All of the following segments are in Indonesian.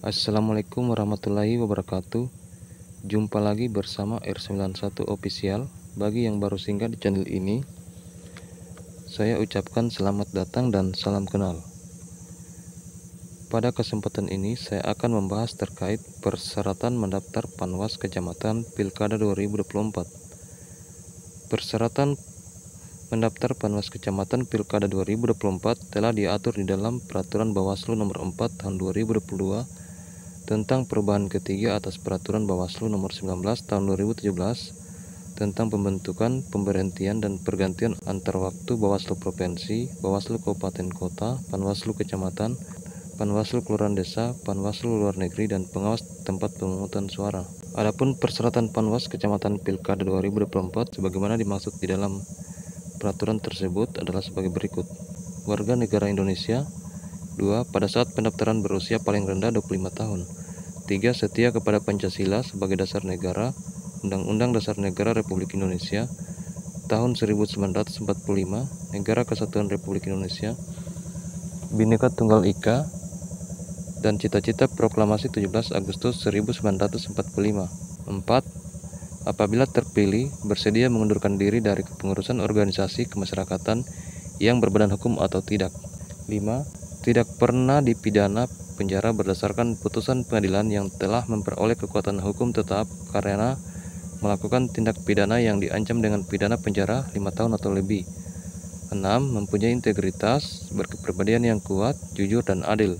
Assalamualaikum warahmatullahi wabarakatuh Jumpa lagi bersama R91 Official Bagi yang baru singgah di channel ini Saya ucapkan selamat datang dan salam kenal Pada kesempatan ini saya akan membahas terkait persyaratan mendaftar Panwas Kecamatan Pilkada 2024 Persyaratan mendaftar Panwas Kecamatan Pilkada 2024 telah diatur di dalam Peraturan Bawaslu Nomor 4 Tahun 2022 tentang perubahan ketiga atas peraturan Bawaslu nomor 19 tahun 2017 tentang pembentukan, pemberhentian dan pergantian antar waktu Bawaslu provinsi, Bawaslu kabupaten kota, Panwaslu kecamatan, Panwaslu kelurahan desa, Panwaslu luar negeri dan pengawas tempat pemungutan suara. Adapun persyaratan Panwas kecamatan Pilkada 2024 sebagaimana dimaksud di dalam peraturan tersebut adalah sebagai berikut. Warga negara Indonesia 2. Pada saat pendaftaran berusia paling rendah 25 tahun. 3. Setia kepada Pancasila sebagai dasar negara, Undang-Undang Dasar Negara Republik Indonesia tahun 1945, Negara Kesatuan Republik Indonesia, Bhinneka Tunggal Ika, dan cita-cita proklamasi 17 Agustus 1945. 4. Apabila terpilih, bersedia mengundurkan diri dari kepengurusan organisasi kemasyarakatan yang berbadan hukum atau tidak. 5 tidak pernah dipidana penjara berdasarkan putusan pengadilan yang telah memperoleh kekuatan hukum tetap karena melakukan tindak pidana yang diancam dengan pidana penjara lima tahun atau lebih. 6. Mempunyai integritas, berkepribadian yang kuat, jujur dan adil.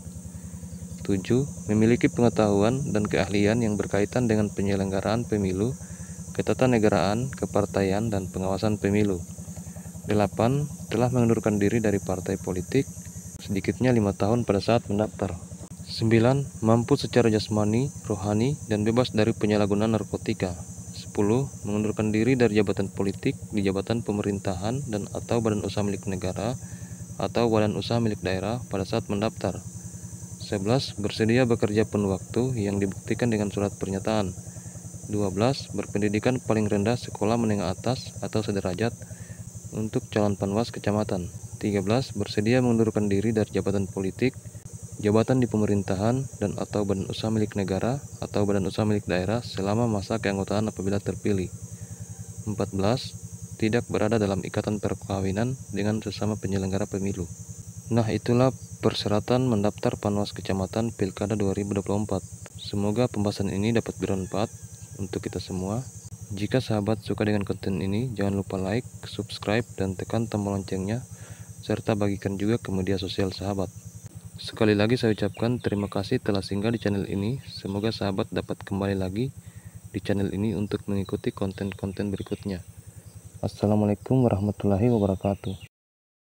7. Memiliki pengetahuan dan keahlian yang berkaitan dengan penyelenggaraan pemilu, ketatanegaraan, kepartaian, dan pengawasan pemilu. 8. Telah mengundurkan diri dari partai politik, sedikitnya lima tahun pada saat mendaftar. 9. Mampu secara jasmani, rohani, dan bebas dari penyalahgunaan narkotika. 10. Mengundurkan diri dari jabatan politik di jabatan pemerintahan dan atau badan usaha milik negara atau badan usaha milik daerah pada saat mendaftar. 11. Bersedia bekerja penuh waktu yang dibuktikan dengan surat pernyataan. 12. Berpendidikan paling rendah sekolah menengah atas atau sederajat untuk calon panwas kecamatan. 13. Bersedia mengundurkan diri dari jabatan politik, jabatan di pemerintahan, dan atau badan usaha milik negara atau badan usaha milik daerah selama masa keanggotaan apabila terpilih. 14. Tidak berada dalam ikatan perkawinan dengan sesama penyelenggara pemilu. Nah, itulah persyaratan mendaftar Panwas Kecamatan Pilkada 2024. Semoga pembahasan ini dapat bermanfaat untuk kita semua. Jika sahabat suka dengan konten ini, jangan lupa like, subscribe, dan tekan tombol loncengnya serta bagikan juga ke media sosial sahabat. Sekali lagi saya ucapkan terima kasih telah singgah di channel ini. Semoga sahabat dapat kembali lagi di channel ini untuk mengikuti konten-konten berikutnya. Assalamualaikum warahmatullahi wabarakatuh.